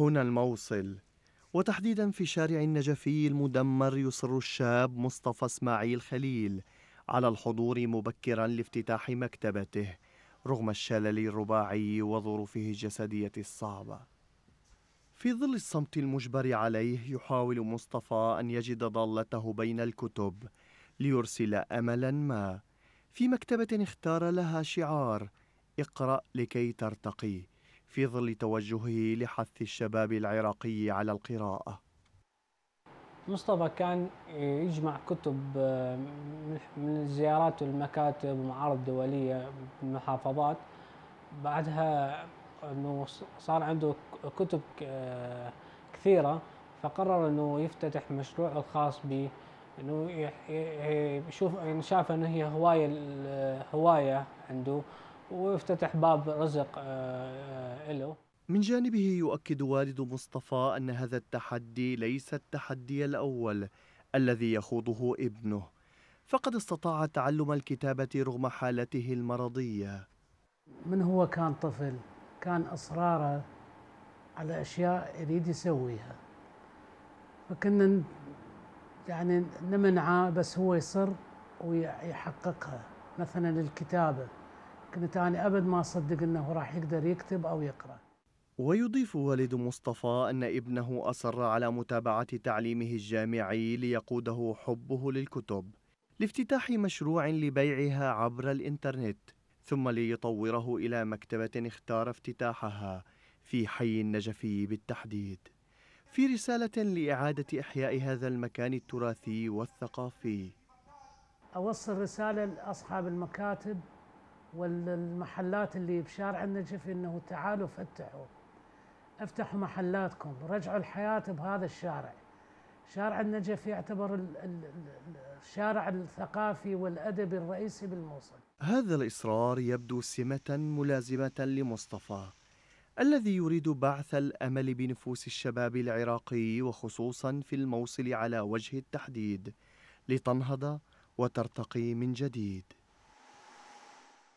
هنا الموصل وتحديدا في شارع النجفي المدمر يصر الشاب مصطفى اسماعيل خليل على الحضور مبكرا لافتتاح مكتبته رغم الشلل الرباعي وظروفه الجسديه الصعبه في ظل الصمت المجبر عليه يحاول مصطفى ان يجد ضالته بين الكتب ليرسل املا ما في مكتبه اختار لها شعار اقرا لكي ترتقي في ظل توجهه لحث الشباب العراقي على القراءة مصطفى كان يجمع كتب آه، من الزيارات والمكاتب ومعارض دولية بالمحافظات بعدها انه صار عنده كتب آه، كثيرة فقرر انه يفتتح مشروع الخاص به انه يشوف يعني شاف انه هي هواية هواية عنده ويفتتح باب رزق آه، له من جانبه يؤكد والد مصطفى أن هذا التحدي ليس التحدي الأول الذي يخوضه ابنه فقد استطاع تعلم الكتابة رغم حالته المرضية من هو كان طفل كان إصراره على أشياء يريد يسويها فكنا يعني نمنعه بس هو يصر ويحققها مثلا الكتابة كنت أنا أبد ما أصدق أنه راح يقدر يكتب أو يقرأ ويضيف والد مصطفى أن ابنه أصر على متابعة تعليمه الجامعي ليقوده حبه للكتب لافتتاح مشروع لبيعها عبر الإنترنت ثم ليطوره إلى مكتبة اختار افتتاحها في حي النجفي بالتحديد في رسالة لإعادة إحياء هذا المكان التراثي والثقافي أوصل رسالة لأصحاب المكاتب والمحلات اللي بشارع النجف انه تعالوا فتحوا افتحوا محلاتكم رجعوا الحياة بهذا الشارع شارع النجف يعتبر الشارع الثقافي والأدبي الرئيسي بالموصل هذا الإصرار يبدو سمة ملازمة لمصطفى الذي يريد بعث الأمل بنفوس الشباب العراقي وخصوصا في الموصل على وجه التحديد لتنهض وترتقي من جديد